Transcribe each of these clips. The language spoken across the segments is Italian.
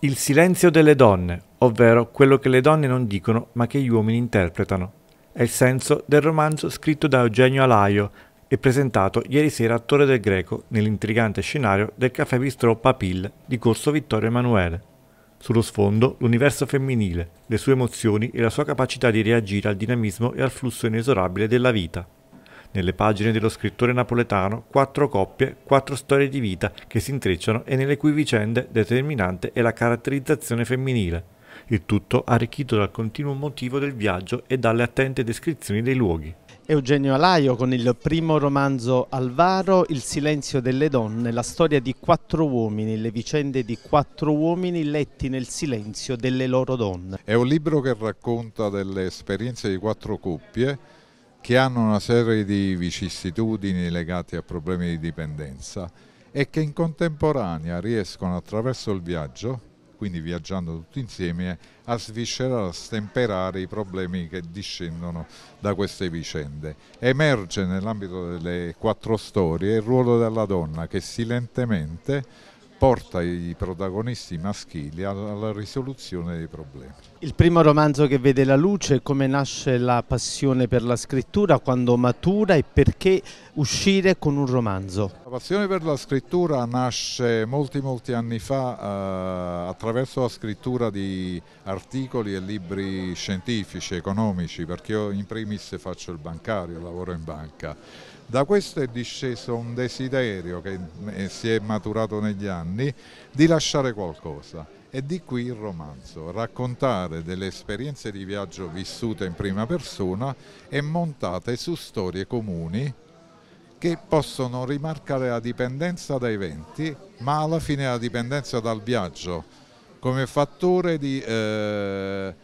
Il silenzio delle donne, ovvero quello che le donne non dicono ma che gli uomini interpretano. È il senso del romanzo scritto da Eugenio Alaio e presentato ieri sera a Torre del Greco nell'intrigante scenario del caffè bistro Papille di Corso Vittorio Emanuele. Sullo sfondo l'universo femminile, le sue emozioni e la sua capacità di reagire al dinamismo e al flusso inesorabile della vita. Nelle pagine dello scrittore napoletano, quattro coppie, quattro storie di vita che si intrecciano e nelle cui vicende determinante è la caratterizzazione femminile. Il tutto arricchito dal continuo motivo del viaggio e dalle attente descrizioni dei luoghi. Eugenio Alaio con il primo romanzo Alvaro, Il silenzio delle donne, la storia di quattro uomini, le vicende di quattro uomini letti nel silenzio delle loro donne. È un libro che racconta delle esperienze di quattro coppie che hanno una serie di vicissitudini legate a problemi di dipendenza e che in contemporanea riescono attraverso il viaggio, quindi viaggiando tutti insieme, a sviscerare, a stemperare i problemi che discendono da queste vicende. Emerge nell'ambito delle quattro storie il ruolo della donna che silentemente porta i protagonisti maschili alla risoluzione dei problemi. Il primo romanzo che vede la luce, come nasce la passione per la scrittura, quando matura e perché uscire con un romanzo? La passione per la scrittura nasce molti molti anni fa eh, attraverso la scrittura di articoli e libri scientifici, economici, perché io in primis faccio il bancario, lavoro in banca. Da questo è disceso un desiderio che eh, si è maturato negli anni di lasciare qualcosa e di qui il romanzo, raccontare delle esperienze di viaggio vissute in prima persona e montate su storie comuni che possono rimarcare la dipendenza da eventi, ma alla fine la dipendenza dal viaggio come fattore di, eh,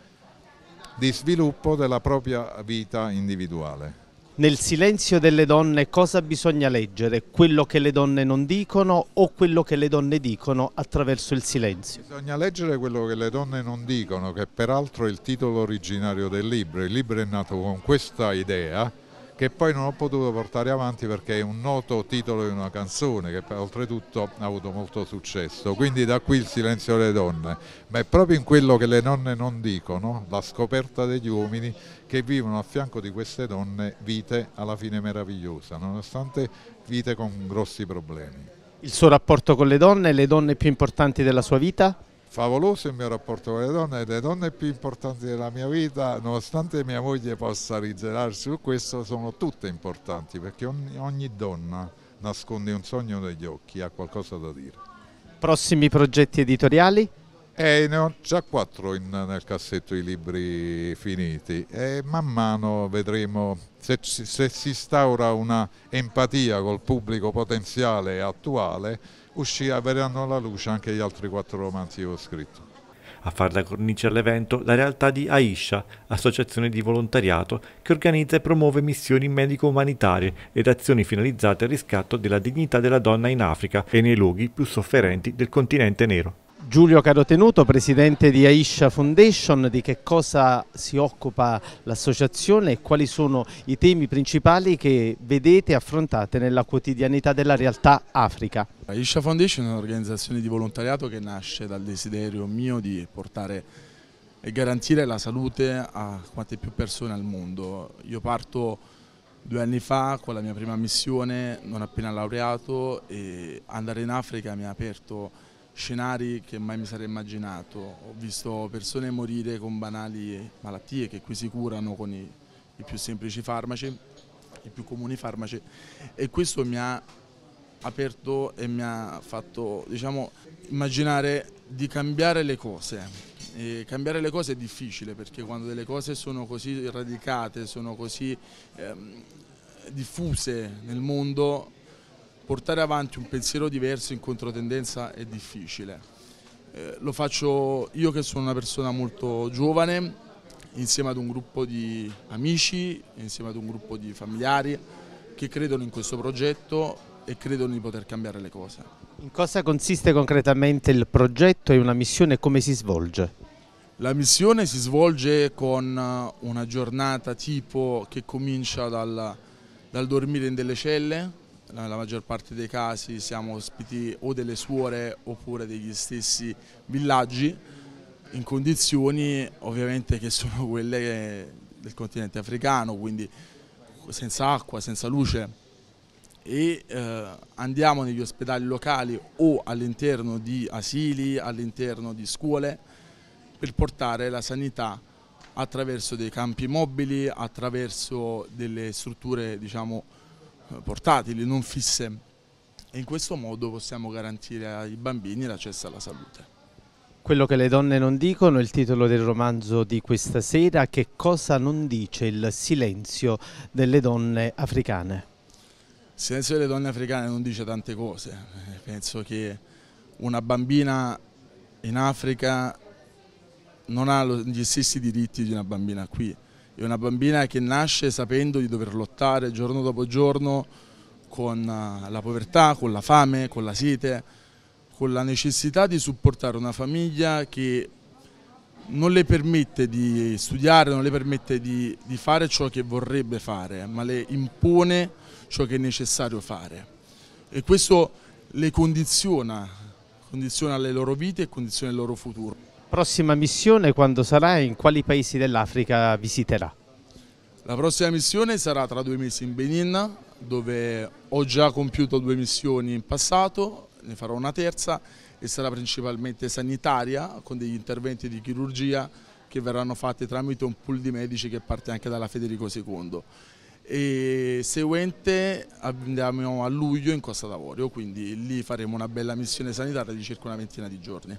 di sviluppo della propria vita individuale. Nel silenzio delle donne cosa bisogna leggere? Quello che le donne non dicono o quello che le donne dicono attraverso il silenzio? Bisogna leggere quello che le donne non dicono, che peraltro è il titolo originario del libro. Il libro è nato con questa idea che poi non ho potuto portare avanti perché è un noto titolo di una canzone che oltretutto ha avuto molto successo, quindi da qui il silenzio delle donne, ma è proprio in quello che le nonne non dicono, la scoperta degli uomini che vivono a fianco di queste donne vite alla fine meravigliose, nonostante vite con grossi problemi. Il suo rapporto con le donne, le donne più importanti della sua vita? favoloso il mio rapporto con le donne, e le donne più importanti della mia vita, nonostante mia moglie possa rigelarsi su questo, sono tutte importanti perché ogni, ogni donna nasconde un sogno negli occhi, ha qualcosa da dire. Prossimi progetti editoriali? Eh, ne ho già quattro in, nel cassetto i libri finiti e man mano vedremo se, se si instaura una empatia col pubblico potenziale e attuale uscirà, verranno alla luce anche gli altri quattro romanzi che ho scritto. A far da cornice all'evento la realtà di Aisha, associazione di volontariato che organizza e promuove missioni medico-umanitarie ed azioni finalizzate al riscatto della dignità della donna in Africa e nei luoghi più sofferenti del continente nero. Giulio Carotenuto, presidente di Aisha Foundation, di che cosa si occupa l'associazione e quali sono i temi principali che vedete e affrontate nella quotidianità della realtà Africa? Aisha Foundation è un'organizzazione di volontariato che nasce dal desiderio mio di portare e garantire la salute a quante più persone al mondo. Io parto due anni fa con la mia prima missione, non appena laureato, e andare in Africa mi ha aperto scenari che mai mi sarei immaginato. Ho visto persone morire con banali malattie che qui si curano con i, i più semplici farmaci, i più comuni farmaci e questo mi ha aperto e mi ha fatto diciamo, immaginare di cambiare le cose. E cambiare le cose è difficile perché quando delle cose sono così radicate, sono così ehm, diffuse nel mondo, portare avanti un pensiero diverso in controtendenza è difficile. Eh, lo faccio io che sono una persona molto giovane, insieme ad un gruppo di amici, insieme ad un gruppo di familiari che credono in questo progetto e credono di poter cambiare le cose. In cosa consiste concretamente il progetto e una missione come si svolge? La missione si svolge con eh, una giornata tipo che comincia dal, dal dormire in delle celle, nella maggior parte dei casi siamo ospiti o delle suore oppure degli stessi villaggi in condizioni ovviamente che sono quelle del continente africano, quindi senza acqua, senza luce e eh, andiamo negli ospedali locali o all'interno di asili, all'interno di scuole per portare la sanità attraverso dei campi mobili, attraverso delle strutture diciamo, eh, portatili, non fisse e in questo modo possiamo garantire ai bambini l'accesso alla salute. Quello che le donne non dicono, il titolo del romanzo di questa sera, che cosa non dice il silenzio delle donne africane? Il silenzio delle donne africane non dice tante cose, eh, penso che una bambina in Africa non ha gli stessi diritti di una bambina qui, è una bambina che nasce sapendo di dover lottare giorno dopo giorno con eh, la povertà, con la fame, con la sete, con la necessità di supportare una famiglia che non le permette di studiare, non le permette di, di fare ciò che vorrebbe fare, ma le impone ciò che è necessario fare. E questo le condiziona, condiziona le loro vite e condiziona il loro futuro prossima missione quando sarà e in quali paesi dell'Africa visiterà? La prossima missione sarà tra due mesi in Benin, dove ho già compiuto due missioni in passato, ne farò una terza e sarà principalmente sanitaria con degli interventi di chirurgia che verranno fatti tramite un pool di medici che parte anche dalla Federico II. E seguente andiamo a luglio in Costa d'Avorio, quindi lì faremo una bella missione sanitaria di circa una ventina di giorni.